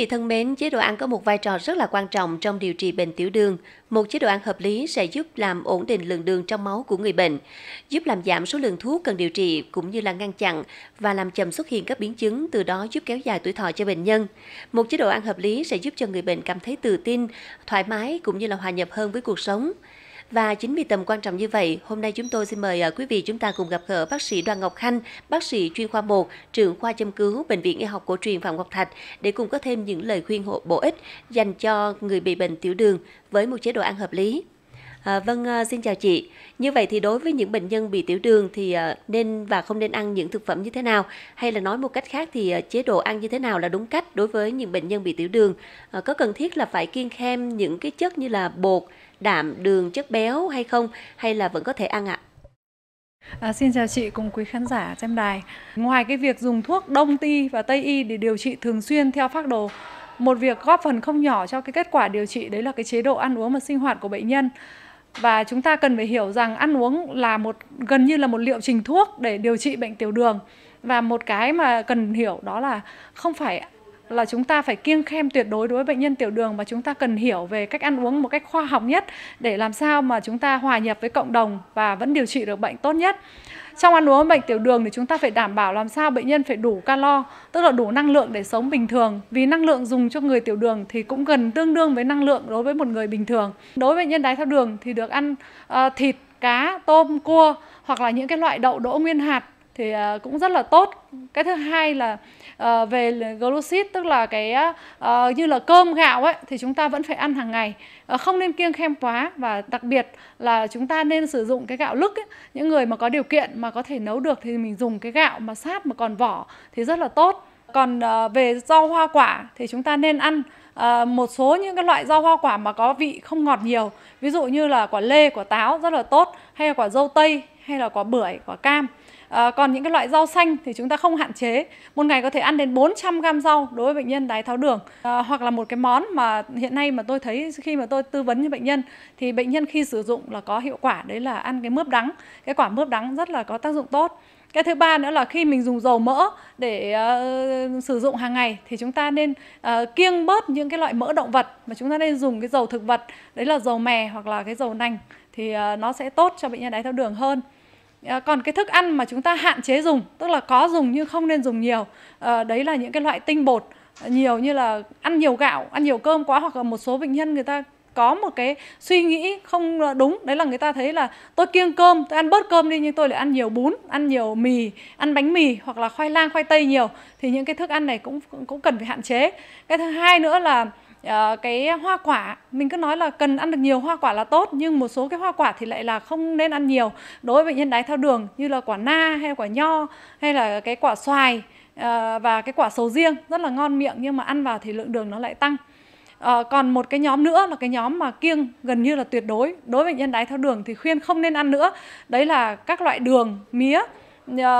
vị thân mến, chế độ ăn có một vai trò rất là quan trọng trong điều trị bệnh tiểu đường. Một chế độ ăn hợp lý sẽ giúp làm ổn định lượng đường trong máu của người bệnh, giúp làm giảm số lượng thuốc cần điều trị cũng như là ngăn chặn và làm chậm xuất hiện các biến chứng, từ đó giúp kéo dài tuổi thọ cho bệnh nhân. Một chế độ ăn hợp lý sẽ giúp cho người bệnh cảm thấy tự tin, thoải mái cũng như là hòa nhập hơn với cuộc sống. Và chính vì tầm quan trọng như vậy, hôm nay chúng tôi xin mời à, quý vị chúng ta cùng gặp gỡ bác sĩ Đoàn Ngọc Khanh, bác sĩ chuyên khoa 1, trưởng khoa châm cứu Bệnh viện Y học cổ truyền Phạm Ngọc Thạch để cùng có thêm những lời khuyên hộ bổ ích dành cho người bị bệnh tiểu đường với một chế độ ăn hợp lý. À, vâng, à, xin chào chị. Như vậy thì đối với những bệnh nhân bị tiểu đường thì à, nên và không nên ăn những thực phẩm như thế nào? Hay là nói một cách khác thì à, chế độ ăn như thế nào là đúng cách đối với những bệnh nhân bị tiểu đường? À, có cần thiết là phải kiêng khem những cái chất như là bột, đạm, đường, chất béo hay không? Hay là vẫn có thể ăn ạ? À? À, xin chào chị cùng quý khán giả xem đài. Ngoài cái việc dùng thuốc Đông y và Tây y để điều trị thường xuyên theo phác đồ, một việc góp phần không nhỏ cho cái kết quả điều trị đấy là cái chế độ ăn uống và sinh hoạt của bệnh nhân và chúng ta cần phải hiểu rằng ăn uống là một gần như là một liệu trình thuốc để điều trị bệnh tiểu đường và một cái mà cần hiểu đó là không phải là chúng ta phải kiêng khem tuyệt đối đối với bệnh nhân tiểu đường mà chúng ta cần hiểu về cách ăn uống một cách khoa học nhất để làm sao mà chúng ta hòa nhập với cộng đồng và vẫn điều trị được bệnh tốt nhất trong ăn uống bệnh tiểu đường thì chúng ta phải đảm bảo làm sao bệnh nhân phải đủ calo tức là đủ năng lượng để sống bình thường vì năng lượng dùng cho người tiểu đường thì cũng gần tương đương với năng lượng đối với một người bình thường đối với bệnh nhân đái tháo đường thì được ăn uh, thịt cá tôm cua hoặc là những cái loại đậu đỗ nguyên hạt thì à, cũng rất là tốt cái thứ hai là uh, về glucid tức là cái uh, như là cơm gạo ấy thì chúng ta vẫn phải ăn hàng ngày uh, không nên kiêng khem quá và đặc biệt là chúng ta nên sử dụng cái gạo lứt. ấy. những người mà có điều kiện mà có thể nấu được thì mình dùng cái gạo mà sát mà còn vỏ thì rất là tốt còn về rau hoa quả thì chúng ta nên ăn một số những cái loại rau hoa quả mà có vị không ngọt nhiều ví dụ như là quả lê quả táo rất là tốt hay là quả dâu tây hay là quả bưởi quả cam À, còn những cái loại rau xanh thì chúng ta không hạn chế. Một ngày có thể ăn đến 400 gram rau đối với bệnh nhân đái tháo đường. À, hoặc là một cái món mà hiện nay mà tôi thấy khi mà tôi tư vấn cho bệnh nhân thì bệnh nhân khi sử dụng là có hiệu quả đấy là ăn cái mướp đắng. Cái quả mướp đắng rất là có tác dụng tốt. Cái thứ ba nữa là khi mình dùng dầu mỡ để uh, sử dụng hàng ngày thì chúng ta nên uh, kiêng bớt những cái loại mỡ động vật mà chúng ta nên dùng cái dầu thực vật, đấy là dầu mè hoặc là cái dầu nành thì uh, nó sẽ tốt cho bệnh nhân đái tháo đường hơn. Ờ, còn cái thức ăn mà chúng ta hạn chế dùng tức là có dùng nhưng không nên dùng nhiều ờ, đấy là những cái loại tinh bột ờ, nhiều như là ăn nhiều gạo ăn nhiều cơm quá hoặc là một số bệnh nhân người ta có một cái suy nghĩ không đúng đấy là người ta thấy là tôi kiêng cơm tôi ăn bớt cơm đi nhưng tôi lại ăn nhiều bún ăn nhiều mì ăn bánh mì hoặc là khoai lang khoai tây nhiều thì những cái thức ăn này cũng cũng cần phải hạn chế cái thứ hai nữa là uh, cái hoa quả mình cứ nói là cần ăn được nhiều hoa quả là tốt nhưng một số cái hoa quả thì lại là không nên ăn nhiều đối với bệnh nhân đái tháo đường như là quả na hay quả nho hay là cái quả xoài uh, và cái quả sầu riêng rất là ngon miệng nhưng mà ăn vào thì lượng đường nó lại tăng À, còn một cái nhóm nữa là cái nhóm mà kiêng gần như là tuyệt đối đối với bệnh nhân đái tháo đường thì khuyên không nên ăn nữa đấy là các loại đường mía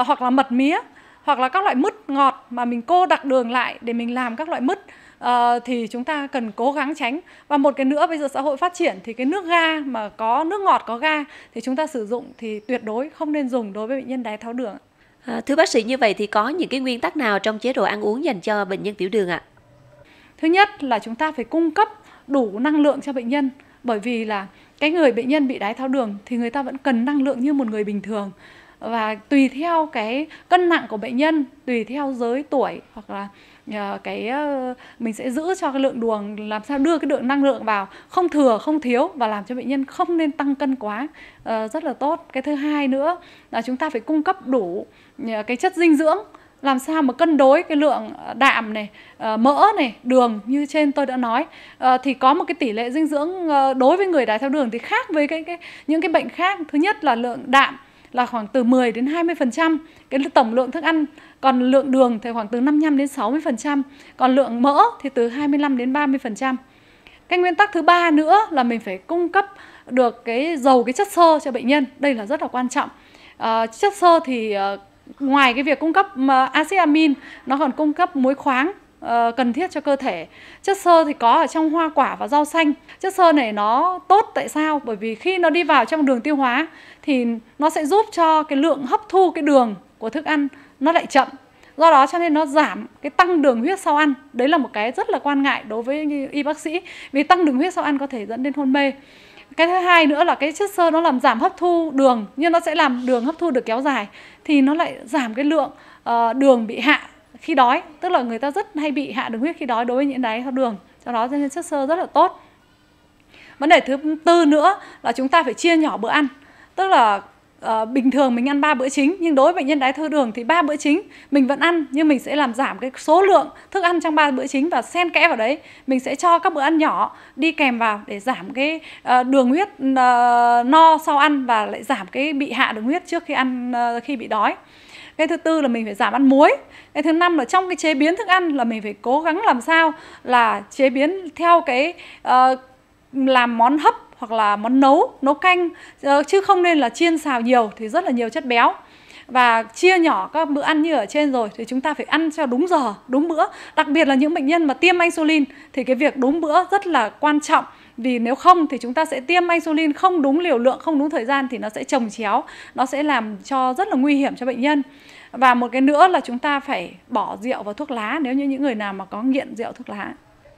hoặc là mật mía hoặc là các loại mứt ngọt mà mình cô đặc đường lại để mình làm các loại mứt Uh, thì chúng ta cần cố gắng tránh và một cái nữa bây giờ xã hội phát triển thì cái nước ga mà có nước ngọt có ga thì chúng ta sử dụng thì tuyệt đối không nên dùng đối với bệnh nhân đái tháo đường à, thưa bác sĩ như vậy thì có những cái nguyên tắc nào trong chế độ ăn uống dành cho bệnh nhân tiểu đường ạ thứ nhất là chúng ta phải cung cấp đủ năng lượng cho bệnh nhân bởi vì là cái người bệnh nhân bị đái tháo đường thì người ta vẫn cần năng lượng như một người bình thường và tùy theo cái cân nặng của bệnh nhân tùy theo giới tuổi hoặc là ờ, cái ờ, mình sẽ giữ cho cái lượng đường làm sao đưa cái lượng năng lượng vào không thừa không thiếu và làm cho bệnh nhân không nên tăng cân quá ờ, rất là tốt cái thứ hai nữa là chúng ta phải cung cấp đủ cái chất dinh dưỡng làm sao mà cân đối cái lượng đạm này mỡ này đường như trên tôi đã nói thì có một cái tỷ lệ dinh dưỡng đối với người đái tháo đường thì khác với cái, cái những cái bệnh khác thứ nhất là lượng đạm là khoảng từ 10 đến 20%, cái tổng lượng thức ăn, còn lượng đường thì khoảng từ 55 đến 60%, còn lượng mỡ thì từ 25 đến 30%. Cái nguyên tắc thứ ba nữa là mình phải cung cấp được cái dầu cái chất xơ cho bệnh nhân, đây là rất là quan trọng. À, chất xơ thì ờ, ngoài cái việc cung cấp axit amin nó còn cung cấp muối khoáng Ờ, cần thiết cho cơ thể. Chất xơ thì có ở trong hoa quả và rau xanh. Chất xơ này nó tốt tại sao? Bởi vì khi nó đi vào trong đường tiêu hóa thì nó sẽ giúp cho cái lượng hấp thu cái đường của thức ăn nó lại chậm. Do đó cho nên nó giảm cái tăng đường huyết sau ăn. Đấy là một cái rất là quan ngại đối với y bác sĩ vì tăng đường huyết sau ăn có thể dẫn đến hôn mê. Cái thứ hai nữa là cái chất xơ nó làm giảm hấp thu đường nhưng nó sẽ làm đường hấp thu được kéo dài thì nó lại giảm cái lượng ờ, đường bị hạ khi đói tức là người ta rất hay bị hạ đường huyết khi đói đối với những đái tháo đường do đó nên chất sơ rất là tốt vấn đề thứ tư nữa là chúng ta phải chia nhỏ bữa ăn tức là uh, bình thường mình ăn 3 bữa chính nhưng đối với bệnh nhân đái tháo đường thì ba bữa chính mình vẫn ăn nhưng mình sẽ làm giảm cái số lượng thức ăn trong ba bữa chính và xen kẽ vào đấy mình sẽ cho các bữa ăn nhỏ đi kèm vào để giảm cái uh, đường huyết uh, no sau ăn và lại giảm cái bị hạ đường huyết trước khi ăn uh, khi bị đói cái thứ tư là mình phải giảm ăn muối cái thứ năm là trong cái chế biến thức ăn là mình phải cố gắng làm sao là chế biến theo cái uh, làm món hấp hoặc là món nấu nấu canh uh, chứ không nên là chiên xào nhiều thì rất là nhiều chất béo và chia nhỏ các bữa ăn như ở trên rồi thì chúng ta phải ăn theo đúng giờ, đúng bữa. Đặc biệt là những bệnh nhân mà tiêm insulin thì cái việc đúng bữa rất là quan trọng vì nếu không thì chúng ta sẽ tiêm insulin không đúng liều lượng không đúng thời gian thì nó sẽ trồng chéo nó sẽ làm cho rất là nguy hiểm cho bệnh nhân và một cái nữa là chúng ta phải bỏ rượu và thuốc lá nếu như những người nào mà có nghiện rượu thuốc lá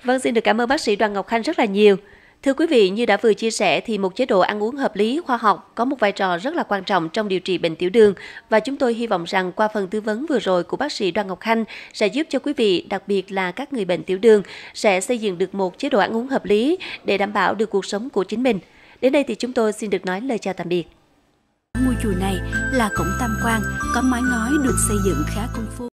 Vâng, xin được cảm ơn bác sĩ Đoàn Ngọc Khanh rất là nhiều. Thưa quý vị, như đã vừa chia sẻ thì một chế độ ăn uống hợp lý, khoa học có một vai trò rất là quan trọng trong điều trị bệnh tiểu đường và chúng tôi hy vọng rằng qua phần tư vấn vừa rồi của bác sĩ Đoàn Ngọc Khanh sẽ giúp cho quý vị, đặc biệt là các người bệnh tiểu đường sẽ xây dựng được một chế độ ăn uống hợp lý để đảm bảo được cuộc sống của chính mình. Đến đây thì chúng tôi xin được nói lời chào tạm biệt. Ngôi chùa này là cổng tam quan, có mái ngói được xây dựng khá công phu.